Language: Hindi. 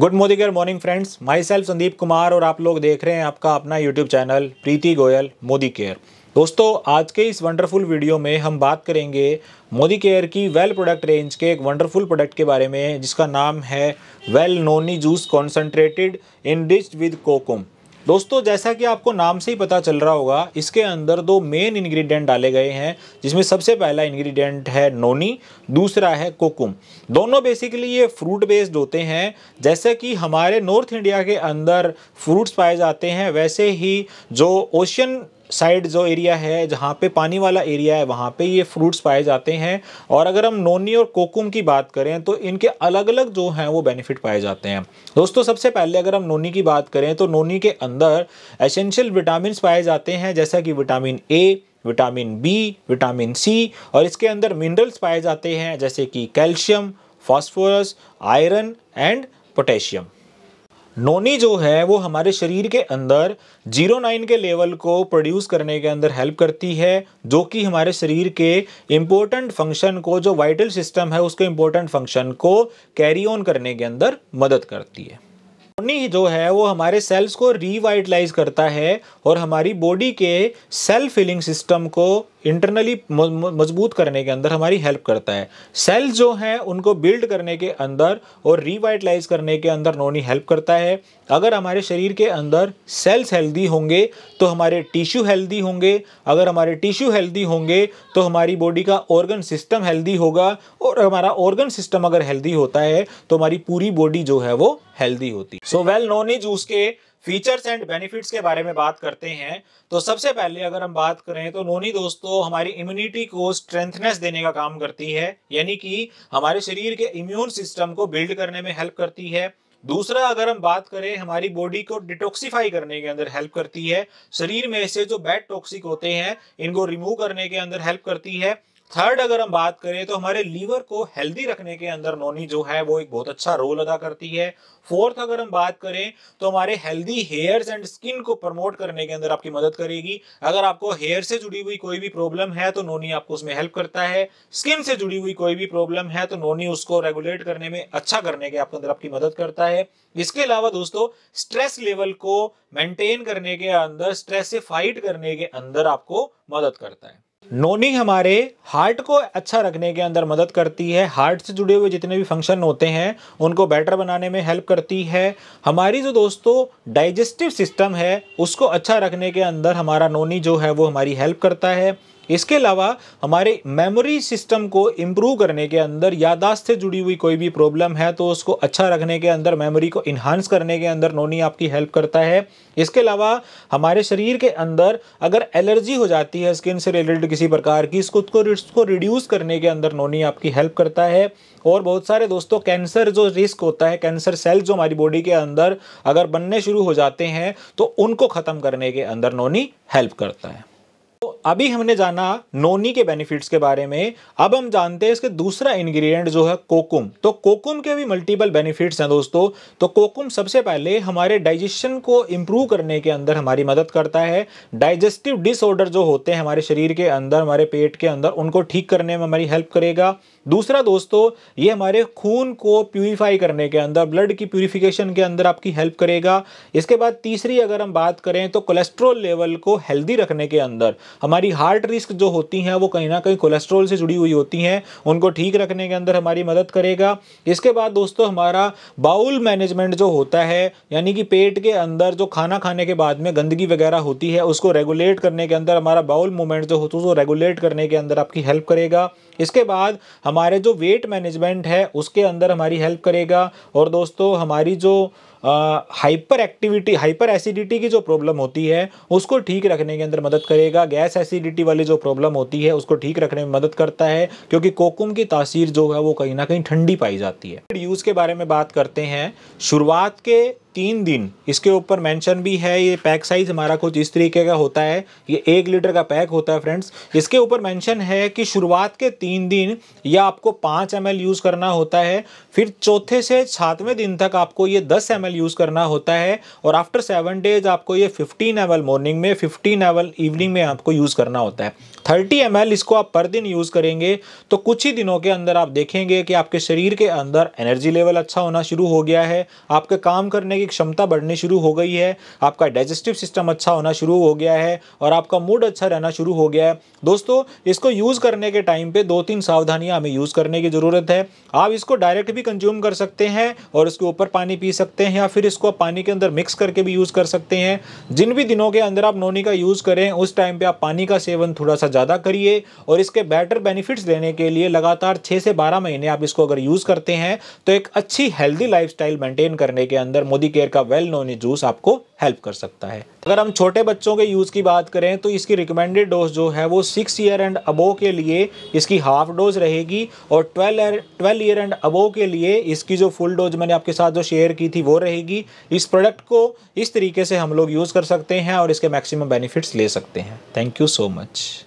good Modicare morning friends myself Sandeep Kumar और आप लोग देख रहे हैं आपका अपना YouTube channel Preeti Goyal Modicare दोस्तों आज के इस वंडरफुल वीडियो में हम बात करेंगे मोदी केयर की वेल प्रोडक्ट रेंज के एक वंडरफुल प्रोडक्ट के बारे में जिसका नाम है well noni juice concentrated enriched with kokum दोस्तों जैसा कि आपको नाम से ही पता चल रहा होगा इसके अंदर दो मेन इंग्रेडिएंट डाले गए हैं जिसमें सबसे पहला इंग्रेडिएंट है नोनी दूसरा है कोकुम दोनों बेसिकली ये फ्रूट बेस्ड होते हैं जैसे कि हमारे नॉर्थ इंडिया के अंदर फ्रूट्स पाए जाते हैं वैसे ही जो ओशियन साइड जो एरिया है जहाँ पे पानी वाला एरिया है वहाँ पे ये फ्रूट्स पाए जाते हैं और अगर हम नोनी और कोकुम की बात करें तो इनके अलग अलग जो हैं वो बेनिफिट पाए जाते हैं दोस्तों सबसे पहले अगर हम नोनी की बात करें तो नोनी के अंदर एसेंशियल विटामिन पाए जाते हैं जैसा कि vitamin A vitamin B vitamin C और इसके अंदर मिनरल्स पाए जाते हैं जैसे कि calcium phosphorus iron and potassium noni जो है वो हमारे शरीर के अंदर जीरो नाइन के लेवल को प्रोड्यूस करने के अंदर हेल्प करती है जो कि हमारे शरीर के इम्पोर्टेंट फंक्शन को जो वाइटल सिस्टम है उसके इम्पोर्टेंट फंक्शन को कैरी ऑन करने के अंदर मदद करती है नोनी जो है वो हमारे सेल्स को रिवाइटलाइज करता है और हमारी बॉडी के सेल्फ फिलिंग सिस्टम को इंटरनली मजबूत करने के अंदर हमारी हेल्प करता है सेल्स जो हैं उनको बिल्ड करने के अंदर और रिवाइटलाइज करने के अंदर नोनी हेल्प करता है अगर हमारे शरीर के अंदर सेल्स हेल्दी होंगे तो हमारे टिश्यू हेल्दी होंगे अगर हमारे टिश्यू हेल्दी होंगे तो हमारी बॉडी का ऑर्गन सिस्टम हेल्दी होगा और हमारा ऑर्गन सिस्टम अगर हेल्दी होता है तो हमारी पूरी बॉडी जो है वो हेल्दी होती सो वेल नोनी जूस के फीचर्स एंड बेनिफिट्स के बारे में बात करते हैं तो सबसे पहले अगर हम बात करें तो नोनी दोस्तों हमारी इम्यूनिटी को स्ट्रेंथनेस देने का काम करती है यानी कि हमारे शरीर के इम्यून सिस्टम को बिल्ड करने में हेल्प करती है दूसरा अगर हम बात करें हमारी बॉडी को डिटॉक्सिफाई करने के अंदर हेल्प करती है शरीर में से जो बैड टॉक्सिक होते हैं इनको रिमूव करने के अंदर हेल्प करती है थर्ड अगर हम बात करें तो हमारे लीवर को हेल्दी रखने के अंदर नोनी जो है वो एक बहुत अच्छा रोल अदा करती है फोर्थ अगर हम बात करें तो हमारे हेल्दी हेयर्स एंड स्किन को प्रमोट करने के अंदर आपकी मदद करेगी अगर आपको हेयर से जुड़ी हुई कोई भी प्रॉब्लम है तो नोनी आपको उसमें हेल्प करता है स्किन से जुड़ी हुई कोई भी प्रॉब्लम है तो नोनी उसको रेगुलेट करने में अच्छा करने के आपके अंदर आपकी मदद करता है इसके अलावा दोस्तों स्ट्रेस लेवल को मेंटेन करने के अंदर स्ट्रेस से फाइट करने के अंदर आपको मदद करता है नोनी हमारे हार्ट को अच्छा रखने के अंदर मदद करती है हार्ट से जुड़े हुए जितने भी फंक्शन होते हैं उनको बेटर बनाने में हेल्प करती है हमारी जो दोस्तों डाइजेस्टिव सिस्टम है उसको अच्छा रखने के अंदर हमारा नोनी जो है वो हमारी हेल्प करता है इसके अलावा हमारे मेमोरी सिस्टम को इम्प्रूव करने के अंदर यादाश्त से जुड़ी हुई कोई भी प्रॉब्लम है तो उसको अच्छा रखने के अंदर मेमोरी को इन्हांस करने के अंदर नोनी आपकी हेल्प करता है इसके अलावा हमारे शरीर के अंदर अगर एलर्जी हो जाती है स्किन से रिलेटेड किसी प्रकार की इसको उसको रिड्यूस करने के अंदर नोनी आपकी हेल्प करता है और बहुत सारे दोस्तों कैंसर जो रिस्क होता है कैंसर सेल्स जो हमारी बॉडी के अंदर अगर बनने शुरू हो जाते हैं तो उनको ख़त्म करने के अंदर नोनी हेल्प करता है तो अभी हमने जाना नोनी के बेनिफिट्स के बारे में अब हम जानते हैं इसके दूसरा इंग्रेडिएंट जो है कोकुम तो कोकुम के भी मल्टीपल बेनिफिट्स हैं दोस्तों तो कोकुम सबसे पहले हमारे डाइजेशन को इम्प्रूव करने के अंदर हमारी मदद करता है डाइजेस्टिव डिसऑर्डर जो होते हैं हमारे शरीर के अंदर हमारे पेट के अंदर उनको ठीक करने में हमारी हेल्प करेगा दूसरा दोस्तों ये हमारे खून को प्यूरीफाई करने के अंदर ब्लड की प्यूरिफिकेशन के अंदर आपकी हेल्प करेगा इसके बाद तीसरी अगर हम बात करें तो कोलेस्ट्रोल लेवल को हेल्दी रखने के अंदर हमारे हमारी हार्ट रिस्क जो होती हैं वो कहीं ना कहीं कोलेस्ट्रॉल से जुड़ी हुई होती हैं उनको ठीक रखने के अंदर हमारी मदद करेगा इसके बाद दोस्तों हमारा बाउल मैनेजमेंट जो होता है यानी कि पेट के अंदर जो खाना खाने के बाद में गंदगी वगैरह होती है उसको रेगुलेट करने के अंदर हमारा बाउल मूवमेंट जो होता है उसको रेगुलेट करने के अंदर आपकी हेल्प करेगा इसके बाद हमारे जो वेट मैनेजमेंट है उसके अंदर हमारी हेल्प करेगा और दोस्तों हमारी जो हाइपर एक्टिविटी हाइपर एसिडिटी की जो प्रॉब्लम होती है उसको ठीक रखने के अंदर मदद करेगा गैस एसिडिटी वाली जो प्रॉब्लम होती है उसको ठीक रखने में मदद करता है क्योंकि कोकुम की तासीर जो है वो कहीं ना कहीं ठंडी पाई जाती है यूज़ के बारे में बात करते हैं शुरुआत के तीन दिन इसके ऊपर मेंशन भी है ये पैक साइज हमारा कुछ इस तरीके का होता है ये एक लीटर का पैक होता है फ्रेंड्स इसके ऊपर मेंशन है कि शुरुआत के तीन दिन या आपको पाँच एम यूज़ करना होता है फिर चौथे से सातवें दिन तक आपको ये दस एम यूज़ करना होता है और आफ्टर सेवन डेज आपको ये फिफ्टीन एम मॉर्निंग में फिफ्टीन एम इवनिंग में आपको यूज़ करना होता है थर्टी एम इसको आप पर दिन यूज़ करेंगे तो कुछ ही दिनों के अंदर आप देखेंगे कि आपके शरीर के अंदर एनर्जी लेवल अच्छा होना शुरू हो गया है आपके काम करने की की क्षमता बढ़नी शुरू हो गई है आपका डाइजेस्टिव सिस्टम अच्छा होना शुरू हो गया है और आपका मूड अच्छा रहना शुरू हो गया है दोस्तों इसको यूज़ करने के टाइम पे दो तीन सावधानियां हमें यूज़ करने की ज़रूरत है आप इसको डायरेक्ट भी कंज्यूम कर सकते हैं और इसके ऊपर पानी पी सकते हैं या फिर इसको पानी के अंदर मिक्स करके भी यूज़ कर सकते हैं जिन भी दिनों के अंदर आप नोनी का यूज़ करें उस टाइम पर आप पानी का सेवन थोड़ा सा ज़्यादा करिए और इसके बेटर बेनिफिट्स लेने के लिए लगातार छः से बारह महीने आप इसको अगर यूज़ करते हैं तो एक अच्छी हेल्दी लाइफ मेंटेन करने के अंदर मोदी केयर का वेल नोन जूस आपको हेल्प कर सकता है अगर हम छोटे बच्चों के यूज़ की बात करें तो इसकी रिकमेंडेड डोज जो है वो सिक्स ईयर एंड अबो के लिए इसकी हाफ डोज रहेगी और twelve twelve year and above के लिए इसकी जो फुल डोज मैंने आपके साथ जो शेयर की थी वो रहेगी इस प्रोडक्ट को इस तरीके से हम लोग यूज़ कर सकते हैं और इसके मैक्सिमम बेनिफिट्स ले सकते हैं थैंक यू सो मच